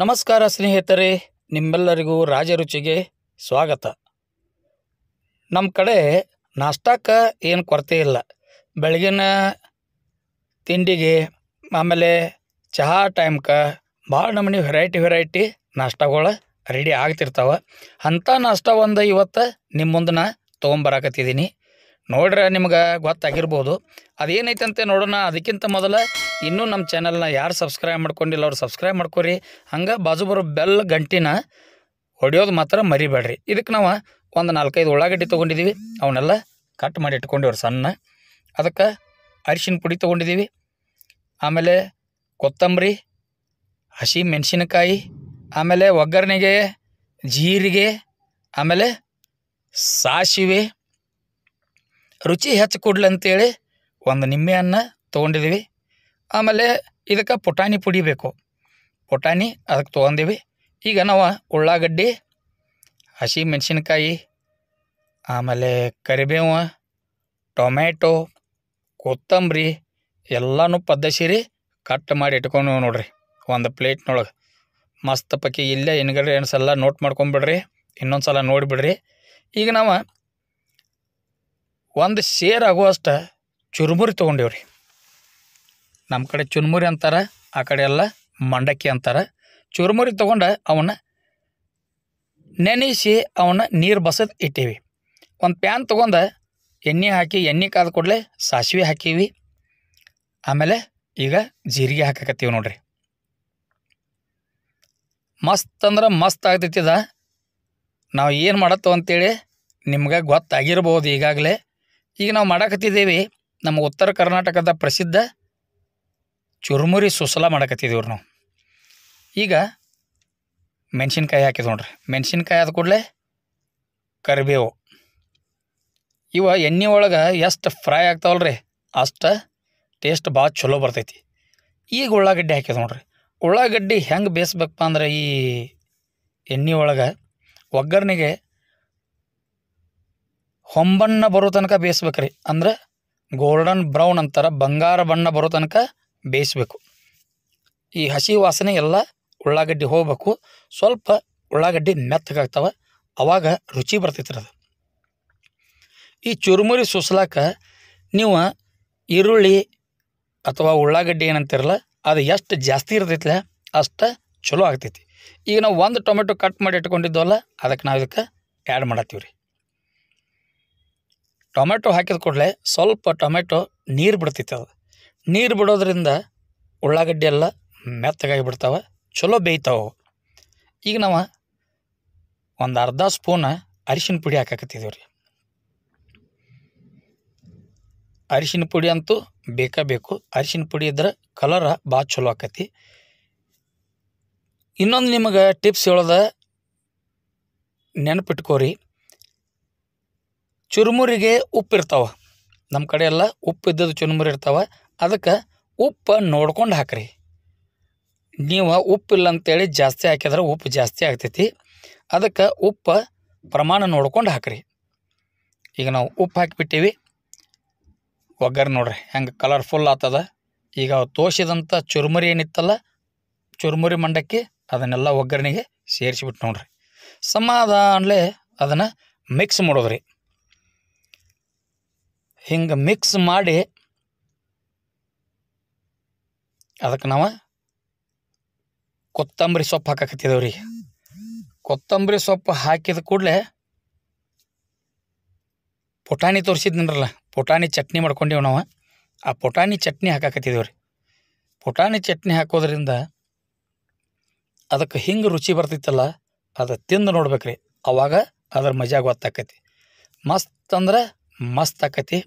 ನಮಸ್ಕಾರ ಸ್ನೇಹಿತರೆ ನಿಮ್ಮೆಲ್ಲರಿಗೂ ರಾಜರುಚಿಗೆ ಸ್ವಾಗತ ನಮ್ಮ ಕಡೆ ನಾಷ್ಟಕ್ಕೆ ಏನು ಕೊರತೆ ಇಲ್ಲ ಬೆಳಗಿನ ತಿಂಡಿಗೆ ಆಮೇಲೆ ಚಹಾ ಟೈಮ್ಕ ಭಾಳ ನಮೂನಿ ವೆರೈಟಿ ವೆರೈಟಿ ನಾಷ್ಟಗಳು ರೆಡಿ ಆಗ್ತಿರ್ತಾವೆ ಅಂಥ ನಾಷ್ಟ ಒಂದು ಇವತ್ತು ನಿಮ್ಮ ಮುಂದೆ ನಾ ತೊಗೊಂಬರಾಕತ್ತಿದ್ದೀನಿ ನೋಡ್ರೆ ನಿಮ್ಗೆ ಗೊತ್ತಾಗಿರ್ಬೋದು ಅದೇನೈತಂತೆ ನೋಡೋಣ ಅದಕ್ಕಿಂತ ಮೊದಲು ಇನ್ನೂ ನಮ್ಮ ಚಾನಲ್ನ ಯಾರು ಸಬ್ಸ್ಕ್ರೈಬ್ ಮಾಡ್ಕೊಂಡಿಲ್ಲ ಅವ್ರು ಸಬ್ಸ್ಕ್ರೈಬ್ ಮಾಡ್ಕೊರಿ ಹಂಗೆ ಬಾಜು ಬರೋ ಬೆಲ್ ಗಂಟಿನ ಹೊಡೆಯೋದು ಮಾತ್ರ ಮರಿಬೇಡ್ರಿ ಇದಕ್ಕೆ ನಾವು ಒಂದು ನಾಲ್ಕೈದು ಉಳ್ಳಾಗಡ್ಡಿ ತೊಗೊಂಡಿದ್ದೀವಿ ಅವನ್ನೆಲ್ಲ ಕಟ್ ಮಾಡಿ ಇಟ್ಕೊಂಡಿವ್ರು ಸಣ್ಣ ಅದಕ್ಕೆ ಅರಿಶಿನ ಪುಡಿ ತೊಗೊಂಡಿದ್ದೀವಿ ಆಮೇಲೆ ಕೊತ್ತಂಬರಿ ಹಸಿ ಮೆಣಸಿನಕಾಯಿ ಆಮೇಲೆ ಒಗ್ಗರಣೆಗೆ ಜೀರಿಗೆ ಆಮೇಲೆ ಸಾಸಿವೆ ರುಚಿ ಹೆಚ್ಚು ಕೊಡ್ಲಿ ಅಂತೇಳಿ ಒಂದು ನಿಂಬೆಹಣ್ಣು ತೊಗೊಂಡಿದ್ವಿ ಆಮೇಲೆ ಇದಕ್ಕೆ ಪುಟಾಣಿ ಪುಡಿ ಬೇಕು ಪುಟಾಣಿ ಅದಕ್ಕೆ ತೊಗೊಂಡೀವಿ ಈಗ ನಾವು ಉಳ್ಳಾಗಡ್ಡಿ ಹಸಿ ಮೆಣಸಿನ್ಕಾಯಿ ಆಮೇಲೆ ಕರಿಬೇವು ಟೊಮ್ಯಾಟೊ ಕೊತ್ತಂಬರಿ ಎಲ್ಲನೂ ಪದ್ದಸಿರಿ ಕಟ್ ಮಾಡಿ ಇಟ್ಕೊಂಡು ನೋಡ್ರಿ ಒಂದು ಪ್ಲೇಟ್ನೊಳಗೆ ಮಸ್ತ್ ಪಕ್ಕಿ ಇಲ್ಲೇ ಏನು ಸಲ ನೋಟ್ ಮಾಡ್ಕೊಂಬಿಡ್ರಿ ಇನ್ನೊಂದು ಸಲ ನೋಡಿಬಿಡ್ರಿ ಈಗ ನಾವು ಒಂದು ಸೇರ್ ಆಗುವಷ್ಟು ಚುರುಮುರಿ ತೊಗೊಂಡೇವು ರೀ ನಮ್ಮ ಕಡೆ ಚುರುಮುರಿ ಅಂತಾರೆ ಆ ಕಡೆ ಎಲ್ಲ ಮಂಡಕ್ಕಿ ಅಂತಾರೆ ಚುರುಮುರಿ ತೊಗೊಂಡು ಅವನ್ನ ನೆನೆಸಿ ಅವನ್ನ ನೀರು ಬಸದ್ ಇಟ್ಟೀವಿ ಒಂದು ಪ್ಯಾನ್ ತೊಗೊಂಡು ಎಣ್ಣೆ ಹಾಕಿ ಎಣ್ಣೆ ಕಾದ ಕೂಡಲೇ ಸಾಸಿವೆ ಹಾಕೀವಿ ಆಮೇಲೆ ಈಗ ಜೀರಿಗೆ ಹಾಕಕತ್ತೀವಿ ನೋಡ್ರಿ ಮಸ್ತ್ ಅಂದ್ರೆ ಮಸ್ತ್ ಆಗ್ತೈತಿದ ನಾವು ಏನು ಮಾಡತ್ತೋ ಅಂತೇಳಿ ನಿಮ್ಗೆ ಗೊತ್ತಾಗಿರ್ಬೋದು ಈಗಾಗಲೇ ಈಗ ನಾವು ಮಾಡಾಕತ್ತಿದ್ದೇವೆ ನಮ್ಮ ಉತ್ತರ ಕರ್ನಾಟಕದ ಪ್ರಸಿದ್ಧ ಚುರುಮುರಿ ಸುಸಲ ಮಾಡಾಕತ್ತಿದ್ದೀವ್ರಿ ನಾವು ಈಗ ಮೆಣಸಿನ್ಕಾಯಿ ಹಾಕಿದ್ ನೋಡ್ರಿ ಮೆಣಸಿನ್ಕಾಯಿ ಆದ ಕೂಡಲೇ ಕರಿಬೇವು ಇವ ಎಣ್ಣೆ ಒಳಗೆ ಎಷ್ಟು ಫ್ರೈ ಆಗ್ತಾವಲ್ಲ ರೀ ಅಷ್ಟು ಟೇಸ್ಟ್ ಭಾಳ ಚಲೋ ಬರ್ತೈತಿ ಈಗ ಉಳ್ಳಾಗಡ್ಡಿ ಹಾಕಿದ್ ನೋಡ್ರಿ ಉಳ್ಳಾಗಡ್ಡಿ ಹೆಂಗೆ ಬೇಯಿಸ್ಬೇಕಪ್ಪ ಅಂದ್ರೆ ಈ ಎಣ್ಣೆ ಒಳಗೆ ಒಗ್ಗರಣೆಗೆ ಹೊಂಬಣ್ಣ ಬರೋ ತನಕ ಬೇಯಿಸ್ಬೇಕ್ರಿ ಅಂದ್ರೆ ಗೋಲ್ಡನ್ ಬ್ರೌನ್ ಅಂತಾರೆ ಬಂಗಾರ ಬಣ್ಣ ಬರೋ ತನಕ ಬೇಯಿಸ್ಬೇಕು ಈ ಹಸಿ ವಾಸನೆ ಎಲ್ಲ ಉಳ್ಳಾಗಡ್ಡಿ ಹೋಗಬೇಕು ಸ್ವಲ್ಪ ಉಳ್ಳಾಗಡ್ಡಿ ಮೆತ್ತಗಾಗ್ತವೆ ಅವಾಗ ರುಚಿ ಬರ್ತೈತ್ರಿ ಅದು ಈ ಚುರುಮುರಿ ಸುಸ್ಲಾಕ ನೀವು ಈರುಳ್ಳಿ ಅಥವಾ ಉಳ್ಳಾಗಡ್ಡಿ ಏನಂತಿರಲ್ಲ ಅದು ಎಷ್ಟು ಜಾಸ್ತಿ ಇರ್ತೈತಿಲ್ಲ ಅಷ್ಟು ಚಲೋ ಆಗ್ತೈತಿ ಈಗ ನಾವು ಒಂದು ಟೊಮೆಟೊ ಕಟ್ ಮಾಡಿ ಇಟ್ಕೊಂಡಿದ್ದವಲ್ಲ ಅದಕ್ಕೆ ನಾವು ಇದಕ್ಕೆ ಆ್ಯಡ್ ಮಾಡತ್ತೀವಿ ರೀ ಟೊಮೆಟೊ ಹಾಕಿದ ಕೂಡಲೇ ಸ್ವಲ್ಪ ಟೊಮೆಟೊ ನೀರು ಬಿಡ್ತಿತ್ತು ಅದು ನೀರು ಬಿಡೋದ್ರಿಂದ ಉಳ್ಳಾಗಡ್ಡಿ ಎಲ್ಲ ಮೆತ್ತಗಾಗಿ ಬಿಡ್ತಾವೆ ಚಲೋ ಬೇಯ್ತಾವೆ ಈಗ ನಾವು ಒಂದು ಅರ್ಧ ಸ್ಪೂನ ಅರಿಶಿನ ಪುಡಿ ಹಾಕಾಕತ್ತಿದ್ದೀವಿ ರೀ ಅರಿಶಿನ ಪುಡಿ ಅಂತೂ ಬೇಕಾ ಬೇಕು ಅರಿಶಿನ ಪುಡಿ ಇದ್ರೆ ಕಲರ ಭಾಳ ಚಲೋ ಆಕತಿ ಇನ್ನೊಂದು ನಿಮಗೆ ಟಿಪ್ಸ್ ಹೇಳೋದ ನೆನಪಿಟ್ಕೋರಿ ಚುರುಮುರಿಗೆ ಉಪ್ಪಿರ್ತಾವೆ ನಮ್ಮ ಕಡೆ ಎಲ್ಲ ಉಪ್ಪು ಇದ್ದದ್ದು ಚುರುಮುರಿ ಇರ್ತಾವೆ ಅದಕ್ಕೆ ಉಪ್ಪು ನೋಡ್ಕೊಂಡು ಹಾಕಿರಿ ನೀವು ಉಪ್ಪಿಲ್ಲ ಅಂತೇಳಿ ಜಾಸ್ತಿ ಹಾಕಿದ್ರೆ ಉಪ್ಪು ಜಾಸ್ತಿ ಆಗ್ತೈತಿ ಅದಕ್ಕೆ ಉಪ್ಪು ಪ್ರಮಾಣ ನೋಡ್ಕೊಂಡು ಹಾಕಿರಿ ಈಗ ನಾವು ಉಪ್ಪು ಹಾಕಿಬಿಟ್ಟೀವಿ ಒಗ್ಗರ್ ನೋಡ್ರಿ ಹೆಂಗೆ ಕಲರ್ಫುಲ್ ಆಗ್ತದ ಈಗ ತೋಷಿದಂಥ ಚುರುಮುರಿ ಏನಿತ್ತಲ್ಲ ಚುರುಮುರಿ ಮಂಡಕ್ಕಿ ಅದನ್ನೆಲ್ಲ ಒಗ್ಗರಣೆಗೆ ಸೇರಿಸಿಬಿಟ್ಟು ನೋಡ್ರಿ ಸಮಾಧಾನಲೇ ಅದನ್ನು ಮಿಕ್ಸ್ ಮಾಡೋದ್ರಿ ಹಿಂಗೆ ಮಿಕ್ಸ್ ಮಾಡಿ ಅದಕ್ಕೆ ನಾವು ಕೊತ್ತಂಬರಿ ಸೊಪ್ಪು ಹಾಕಕತ್ತಿದ್ದೇವೆ ರೀ ಕೊತ್ತಂಬರಿ ಸೊಪ್ಪು ಹಾಕಿದ ಕೂಡಲೇ ಪುಟಾಣಿ ತೋರಿಸಿದ್ನಲ್ಲ ಪುಟಾಣಿ ಚಟ್ನಿ ಮಾಡ್ಕೊಂಡೇವು ನಾವು ಆ ಪುಟಾಣಿ ಚಟ್ನಿ ಹಾಕಕತ್ತಿದ್ದೇವೆ ರೀ ಪುಟಾಣಿ ಚಟ್ನಿ ಹಾಕೋದ್ರಿಂದ ಅದಕ್ಕೆ ಹಿಂಗೆ ರುಚಿ ಬರ್ತಿತ್ತಲ್ಲ ಅದು ತಿಂದು ನೋಡ್ಬೇಕು ರೀ ಅವಾಗ ಅದ್ರ ಮಜಾಗ ಗೊತ್ತಾಕತಿ ಮಸ್ತ್ ಅಂದ್ರೆ ಮಸ್ತ್ ಆಕತಿ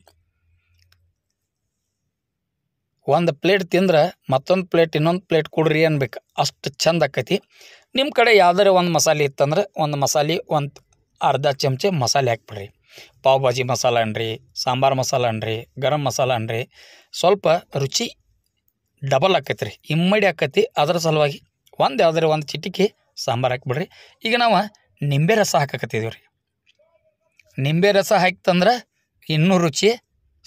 ಒಂದು ಪ್ಲೇಟ್ ತಿಂದ್ರೆ ಮತ್ತೊಂದು ಪ್ಲೇಟ್ ಇನ್ನೊಂದು ಪ್ಲೇಟ್ ಕೊಡ್ರಿ ಅನ್ಬೇಕು ಅಷ್ಟು ಚಂದ ಆಕೈತಿ ನಿಮ್ಮ ಕಡೆ ಯಾವ್ದಾರು ಒಂದು ಮಸಾಲೆ ಇತ್ತಂದ್ರೆ ಒಂದು ಮಸಾಲೆ ಒಂದು ಅರ್ಧ ಚಮಚ ಮಸಾಲೆ ಹಾಕ್ಬಿಡ್ರಿ ಪಾವ್ ಭಾಜಿ ಮಸಾಲ ಅನ್ರಿ ಸಾಂಬಾರು ಮಸಾಲ ಅನ್ರಿ ಗರಂ ಮಸಾಲ ಅನ್ರಿ ಸ್ವಲ್ಪ ರುಚಿ ಡಬಲ್ ಆಕೈತಿ ರೀ ಇಮ್ಮಡಿ ಆಕೈತಿ ಅದರ ಸಲುವಾಗಿ ಒಂದು ಯಾವ್ದಾರು ಒಂದು ಚಿಟಿಕಿ ಸಾಂಬಾರು ಹಾಕ್ಬಿಡ್ರಿ ಈಗ ನಾವು ನಿಂಬೆ ರಸ ಹಾಕಕತ್ತಿದ್ದೀವಿ ರೀ ನಿಂಬೆ ರಸ ಹಾಕ್ತಂದ್ರೆ ಇನ್ನೂ ರುಚಿ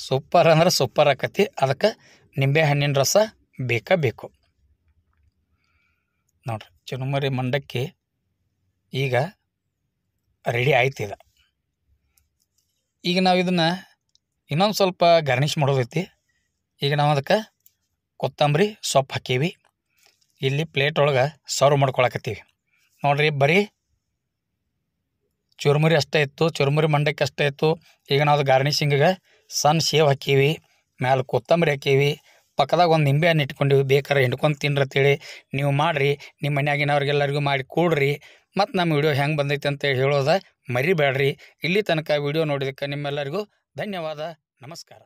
ಸೂಪರ್ ಅಂದ್ರೆ ಸೂಪರ್ ಆಕತಿ ಅದಕ್ಕೆ ನಿಂಬೆ ಹಣ್ಣಿನ ರಸ ಬೇಕೇ ಬೇಕು ನೋಡಿರಿ ಚುರುಮರಿ ಮಂಡಕ್ಕಿ ಈಗ ರೆಡಿ ಆಯ್ತಿದೆ ಈಗ ನಾವು ಇದನ್ನು ಇನ್ನೊಂದು ಸ್ವಲ್ಪ ಗಾರ್ನಿಷ್ ಮಾಡೋದೈತಿ ಈಗ ನಾವು ಅದಕ್ಕೆ ಕೊತ್ತಂಬರಿ ಸೊಪ್ಪು ಹಾಕೀವಿ ಇಲ್ಲಿ ಪ್ಲೇಟ್ ಒಳಗೆ ಸರ್ವ್ ಮಾಡ್ಕೊಳಕತ್ತೀವಿ ನೋಡ್ರಿ ಬರೀ ಚುರುಮುರಿ ಅಷ್ಟೇ ಇತ್ತು ಚುರುಮುರಿ ಮಂಡಕ್ಕಿ ಅಷ್ಟೇ ಇತ್ತು ಈಗ ನಾವು ಅದು ಗಾರ್ನಿಷಿಂಗಿಗೆ ಸಣ್ಣ ಶೇವ್ ಹಾಕೀವಿ ಮ್ಯಾಲೆ ಕೊತ್ತಂಬರಿ ಹಾಕೀವಿ ಪಕ್ಕದಾಗ ಒಂದು ನಿಂಬೆ ಹಣ್ಣು ಇಟ್ಕೊಂಡಿವಿ ಬೇಕಾರೆ ಹಿಂಡ್ಕೊಂಡು ತಿನ್ರಿ ಅಂತೇಳಿ ನೀವು ಮಾಡಿರಿ ನಿಮ್ಮ ಮನೆಯಾಗಿನವ್ರಿಗೆಲ್ಲರಿಗೂ ಮಾಡಿ ಕೊಡ್ರಿ ಮತ್ತು ನಮ್ಮ ವಿಡಿಯೋ ಹೆಂಗೆ ಬಂದೈತೆ ಅಂತ ಹೇಳೋದ ಮರಿಬೇಡ್ರಿ ಇಲ್ಲಿ ತನಕ ವಿಡಿಯೋ ನೋಡಿದಕ್ಕೆ ನಿಮ್ಮೆಲ್ಲರಿಗೂ ಧನ್ಯವಾದ ನಮಸ್ಕಾರ